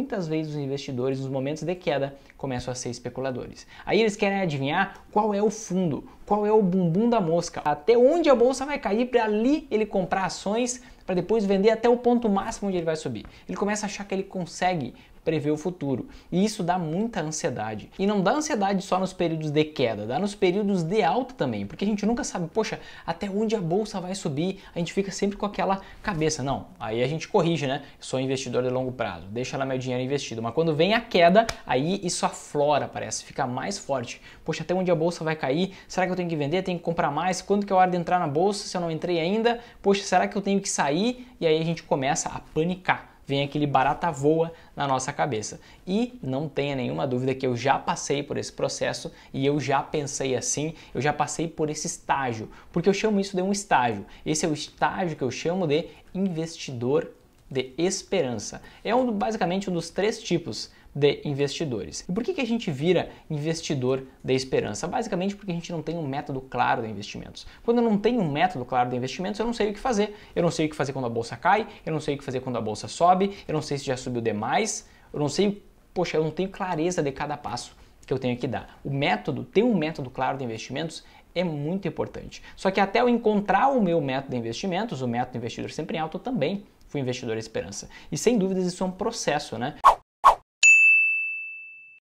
muitas vezes os investidores, nos momentos de queda, começam a ser especuladores. Aí eles querem adivinhar qual é o fundo, qual é o bumbum da mosca, até onde a bolsa vai cair para ali ele comprar ações para depois vender até o ponto máximo onde ele vai subir. Ele começa a achar que ele consegue prever o futuro. E isso dá muita ansiedade. E não dá ansiedade só nos períodos de queda, dá nos períodos de alta também, porque a gente nunca sabe, poxa, até onde a bolsa vai subir? A gente fica sempre com aquela cabeça, não. Aí a gente corrige, né? Sou investidor de longo prazo, deixa lá meu dinheiro investido. Mas quando vem a queda, aí isso aflora, parece, fica mais forte. Poxa, até onde a bolsa vai cair? Será que eu tenho que vender? Tenho que comprar mais? Quando que é a hora de entrar na bolsa se eu não entrei ainda? Poxa, será que eu tenho que sair? E aí a gente começa a panicar vem aquele barata voa na nossa cabeça. E não tenha nenhuma dúvida que eu já passei por esse processo e eu já pensei assim, eu já passei por esse estágio, porque eu chamo isso de um estágio. Esse é o estágio que eu chamo de investidor de esperança. É um, basicamente um dos três tipos de investidores. E por que, que a gente vira investidor da esperança? Basicamente porque a gente não tem um método claro de investimentos. Quando eu não tenho um método claro de investimentos, eu não sei o que fazer. Eu não sei o que fazer quando a bolsa cai, eu não sei o que fazer quando a bolsa sobe, eu não sei se já subiu demais, eu não sei, poxa, eu não tenho clareza de cada passo que eu tenho que dar. O método, ter um método claro de investimentos é muito importante. Só que até eu encontrar o meu método de investimentos, o método investidor sempre em alta também fui investidor esperança. E sem dúvidas isso é um processo, né?